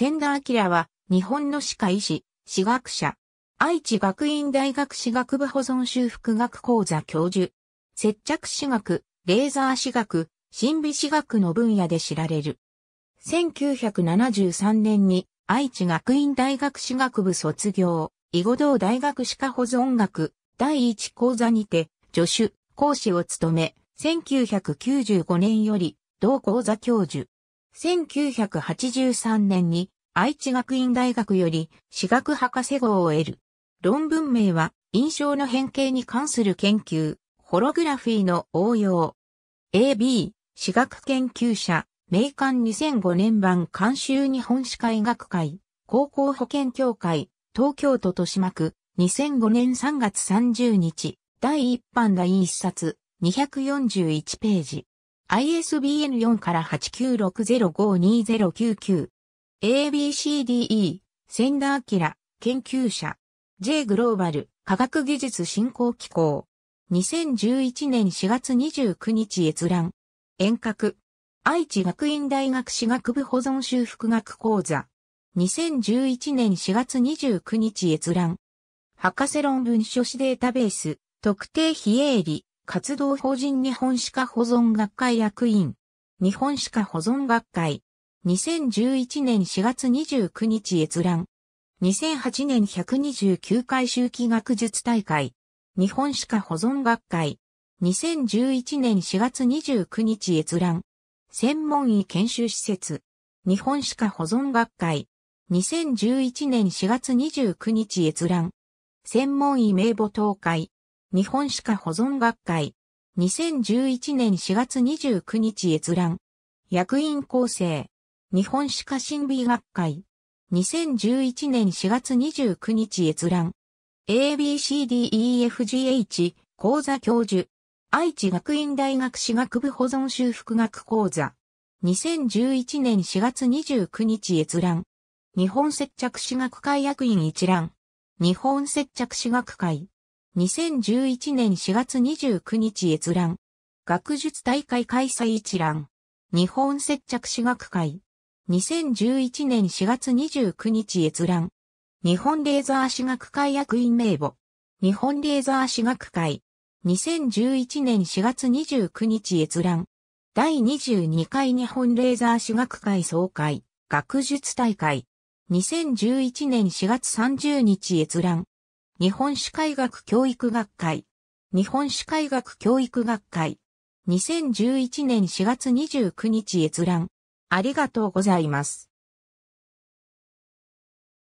千田明は、日本の歯科医師、歯学者。愛知学院大学歯学部保存修復学講座教授。接着歯学、レーザー歯学、神秘歯学の分野で知られる。1973年に愛知学院大学歯学部卒業、囲碁道大学歯科保存学第一講座にて助手、講師を務め、1995年より同講座教授。1983年に愛知学院大学より私学博士号を得る。論文名は印象の変形に関する研究、ホログラフィーの応用。AB、私学研究者、名刊2005年版監修日本歯科医学会、高校保健協会、東京都豊島区、2005年3月30日、第1版第1冊、241ページ。ISBN4 から896052099。ABCDE、センダーキラ、研究者。J グローバル、科学技術振興機構。2011年4月29日閲覧。遠隔。愛知学院大学史学部保存修復学講座。2011年4月29日閲覧。博士論文書誌データベース、特定非営利、活動法人日本史科保存学会役員。日本史科保存学会。2011年4月29日閲覧。2008年129回周期学術大会。日本歯科保存学会。2011年4月29日閲覧。専門医研修施設。日本歯科保存学会。2011年4月29日閲覧。専門医名簿投会。日本歯科保存学会。2011年4月29日閲覧。役員構成。日本歯科神美学会。2011年4月29日閲覧。ABCDEFGH 講座教授。愛知学院大学歯学部保存修復学講座。2011年4月29日閲覧。日本接着歯学会役員一覧。日本接着歯学会。2011年4月29日閲覧。学術大会開催一覧。日本接着歯学会。2011年4月29日閲覧。日本レーザー史学会役員名簿。日本レーザー史学会。2011年4月29日閲覧。第22回日本レーザー史学会総会。学術大会。2011年4月30日閲覧。日本史医学教育学会。日本史医学教育学会。2011年4月29日閲覧。ありがとうございます。